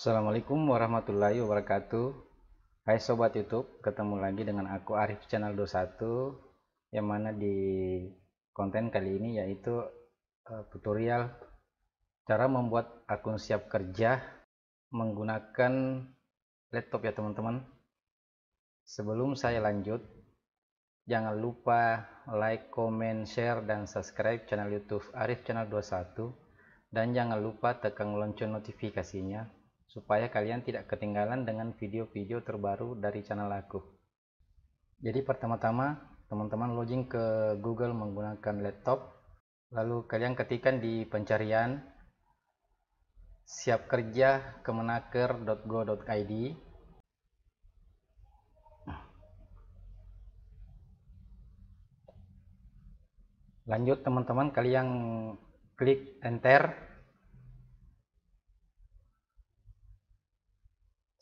Assalamualaikum warahmatullahi wabarakatuh Hai Sobat Youtube, ketemu lagi dengan aku Arif Channel 21 Yang mana di konten kali ini yaitu uh, tutorial Cara membuat akun siap kerja menggunakan laptop ya teman-teman Sebelum saya lanjut Jangan lupa like, comment, share, dan subscribe channel youtube Arif Channel 21 dan jangan lupa tekan lonceng notifikasinya supaya kalian tidak ketinggalan dengan video-video terbaru dari channel aku. Jadi pertama-tama teman-teman login ke Google menggunakan laptop, lalu kalian ketikkan di pencarian siap kerja kemenaker.go.id lanjut teman-teman kalian klik enter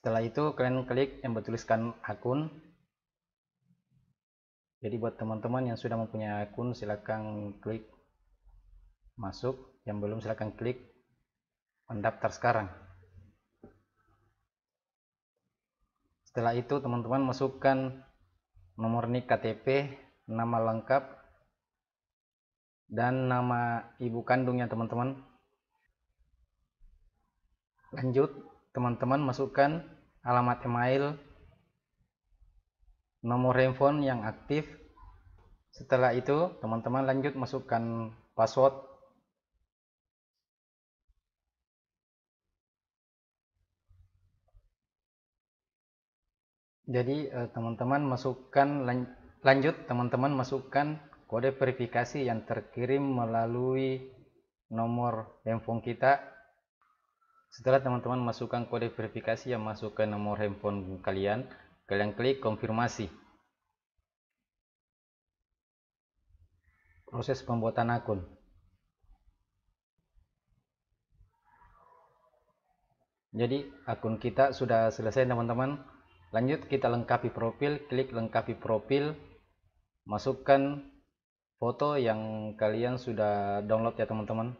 setelah itu kalian klik yang bertuliskan akun jadi buat teman-teman yang sudah mempunyai akun silahkan klik masuk yang belum silahkan klik mendaftar sekarang setelah itu teman-teman masukkan nomor nik KTP nama lengkap dan nama ibu kandungnya teman-teman lanjut teman-teman masukkan alamat email, nomor handphone yang aktif. Setelah itu, teman-teman lanjut masukkan password. Jadi, eh, teman-teman masukkan lanjut teman-teman masukkan kode verifikasi yang terkirim melalui nomor handphone kita setelah teman-teman masukkan kode verifikasi yang masuk ke nomor handphone kalian, kalian klik konfirmasi. Proses pembuatan akun. Jadi akun kita sudah selesai teman-teman. Lanjut kita lengkapi profil, klik lengkapi profil, masukkan foto yang kalian sudah download ya teman-teman.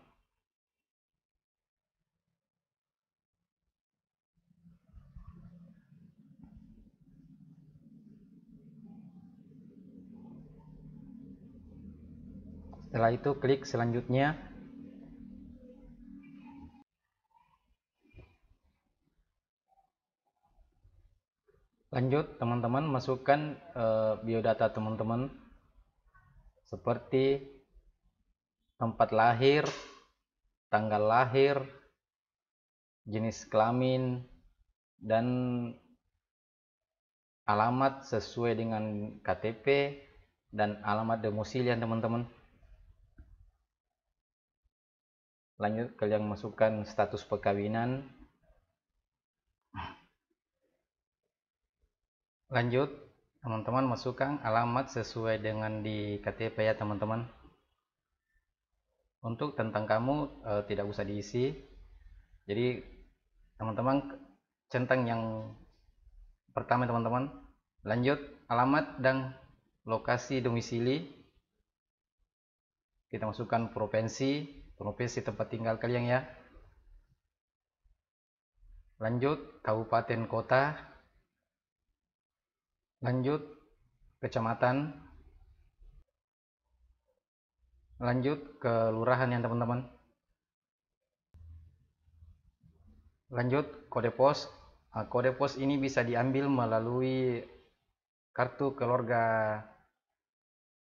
Setelah itu klik selanjutnya. Lanjut teman-teman masukkan uh, biodata teman-teman seperti tempat lahir, tanggal lahir, jenis kelamin, dan alamat sesuai dengan KTP dan alamat domisili teman-teman. lanjut kalian masukkan status perkawinan lanjut teman-teman masukkan alamat sesuai dengan di KTP ya teman-teman untuk tentang kamu e, tidak usah diisi jadi teman-teman centang yang pertama teman-teman lanjut alamat dan lokasi domisili kita masukkan provinsi Provinsi tempat tinggal kalian ya. Lanjut, kabupaten kota. Lanjut, kecamatan. Lanjut, kelurahan ya teman-teman. Lanjut, kode pos. Nah, kode pos ini bisa diambil melalui kartu keluarga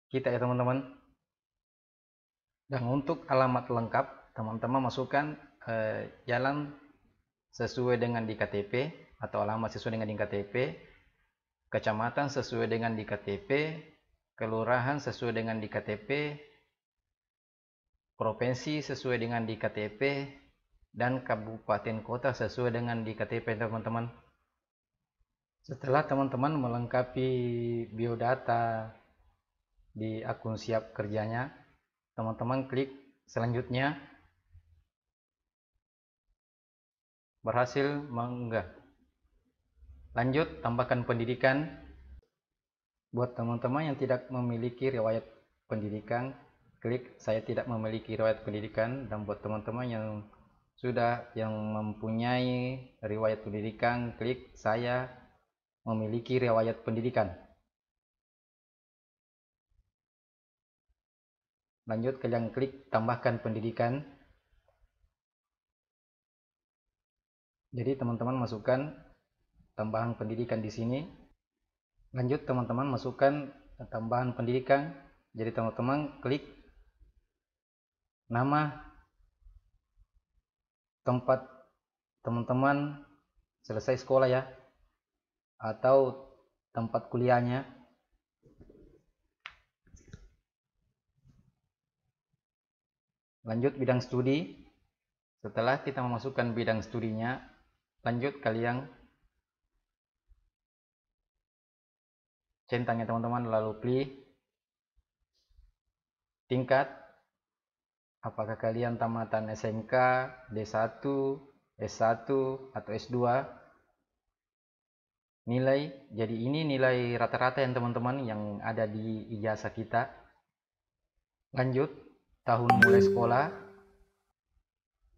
kita ya teman-teman. Dan nah, untuk alamat lengkap, teman-teman masukkan eh, jalan sesuai dengan di KTP atau alamat sesuai dengan di KTP, kecamatan sesuai dengan di KTP, kelurahan sesuai dengan di KTP, provinsi sesuai dengan di KTP, dan kabupaten kota sesuai dengan di KTP teman-teman. Setelah teman-teman melengkapi biodata di akun siap kerjanya, teman-teman klik selanjutnya berhasil mengunggah lanjut tambahkan pendidikan buat teman-teman yang tidak memiliki riwayat pendidikan klik saya tidak memiliki riwayat pendidikan dan buat teman-teman yang sudah yang mempunyai riwayat pendidikan klik saya memiliki riwayat pendidikan lanjut kalian klik tambahkan pendidikan jadi teman-teman masukkan tambahan pendidikan di sini lanjut teman-teman masukkan tambahan pendidikan jadi teman-teman klik nama tempat teman-teman selesai sekolah ya atau tempat kuliahnya lanjut bidang studi setelah kita memasukkan bidang studinya lanjut kalian centangnya teman-teman lalu pilih tingkat apakah kalian tamatan SMK D1 S1 atau S2 nilai jadi ini nilai rata-rata yang teman-teman yang ada di ijazah kita lanjut tahun mulai sekolah,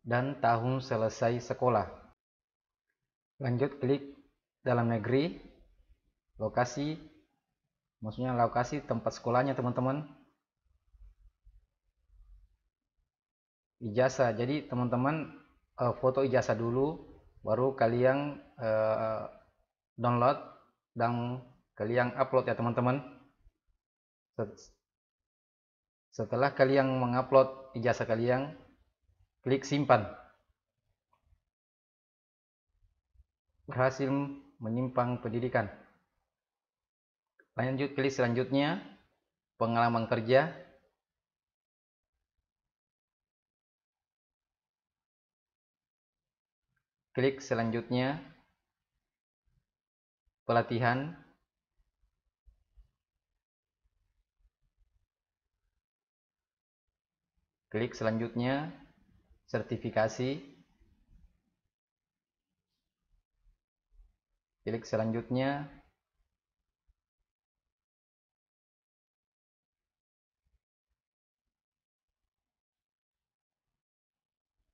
dan tahun selesai sekolah. Lanjut klik dalam negeri, lokasi, maksudnya lokasi tempat sekolahnya teman-teman. Ijazah, jadi teman-teman eh, foto ijazah dulu, baru kalian eh, download dan kalian upload ya teman-teman setelah kalian mengupload ijazah kalian, klik simpan. Berhasil menyimpang pendidikan. Lanjut klik selanjutnya, pengalaman kerja. Klik selanjutnya, pelatihan. Klik selanjutnya sertifikasi. Klik selanjutnya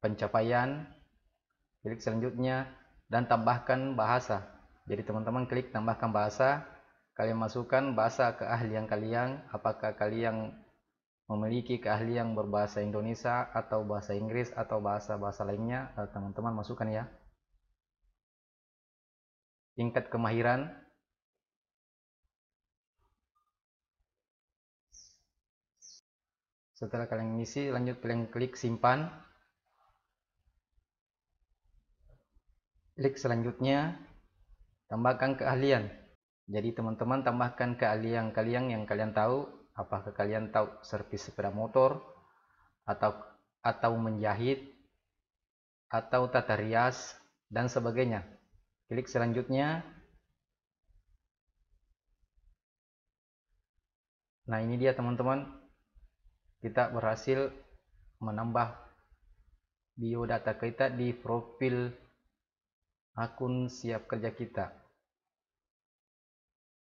pencapaian. Klik selanjutnya dan tambahkan bahasa. Jadi teman-teman klik tambahkan bahasa, kalian masukkan bahasa keahlian kalian, apakah kalian memiliki keahlian berbahasa Indonesia atau bahasa Inggris atau bahasa-bahasa lainnya, eh, teman-teman masukkan ya. Tingkat kemahiran Setelah kalian mengisi, lanjut kalian klik simpan. Klik selanjutnya, tambahkan keahlian. Jadi teman-teman tambahkan keahlian kalian yang kalian tahu Apakah kalian tahu servis sepeda motor atau atau menjahit atau tata rias dan sebagainya. Klik selanjutnya. Nah, ini dia teman-teman. Kita berhasil menambah biodata kita di profil akun siap kerja kita.